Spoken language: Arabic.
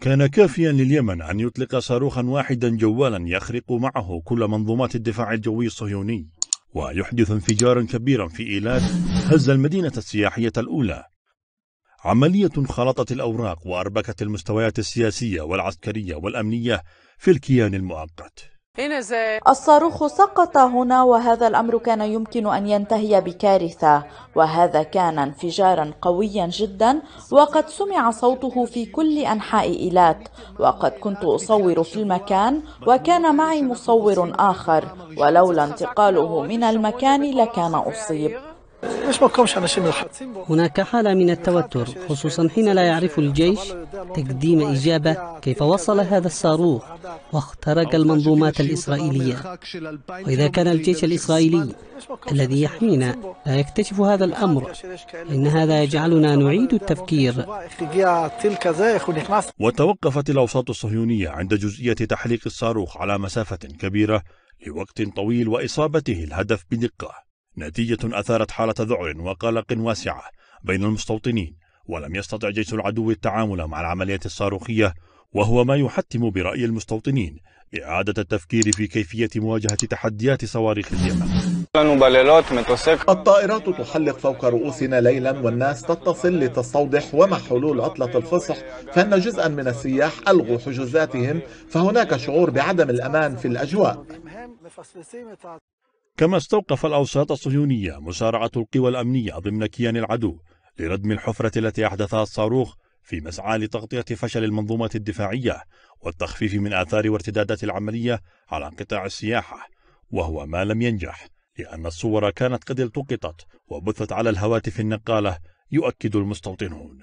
كان كافيا لليمن أن يطلق صاروخا واحدا جوالا يخرق معه كل منظومات الدفاع الجوي الصهيوني ويحدث انفجارا كبيرا في إيلات هز المدينة السياحية الأولى عملية خلطت الأوراق وأربكت المستويات السياسية والعسكرية والأمنية في الكيان المؤقت الصاروخ سقط هنا وهذا الأمر كان يمكن أن ينتهي بكارثة وهذا كان انفجارا قويا جدا وقد سمع صوته في كل أنحاء إيلات وقد كنت أصور في المكان وكان معي مصور آخر ولولا انتقاله من المكان لكان أصيب هناك حالة من التوتر خصوصا حين لا يعرف الجيش تقديم إجابة كيف وصل هذا الصاروخ واخترق المنظومات الإسرائيلية وإذا كان الجيش الإسرائيلي الذي يحمينا لا يكتشف هذا الأمر إن هذا يجعلنا نعيد التفكير وتوقفت الأوساط الصهيونية عند جزئية تحليق الصاروخ على مسافة كبيرة لوقت طويل وإصابته الهدف بدقة نتيجة أثارت حالة ذعر وقلق واسعة بين المستوطنين ولم يستطع جيش العدو التعامل مع العمليات الصاروخية وهو ما يحتم برأي المستوطنين إعادة التفكير في كيفية مواجهة تحديات صواريخ اليمن الطائرات تحلق فوق رؤوسنا ليلا والناس تتصل لتستوضح ومع حلول عطلة الفصح فإن جزءا من السياح ألغوا حجوزاتهم فهناك شعور بعدم الأمان في الأجواء كما استوقف الأوساط الصهيونية مسارعة القوى الأمنية ضمن كيان العدو لردم الحفرة التي أحدثها الصاروخ في مسعى لتغطية فشل المنظومة الدفاعية والتخفيف من آثار وارتدادات العملية على قطاع السياحة وهو ما لم ينجح لأن الصور كانت قد التقطت وبثت على الهواتف النقالة يؤكد المستوطنون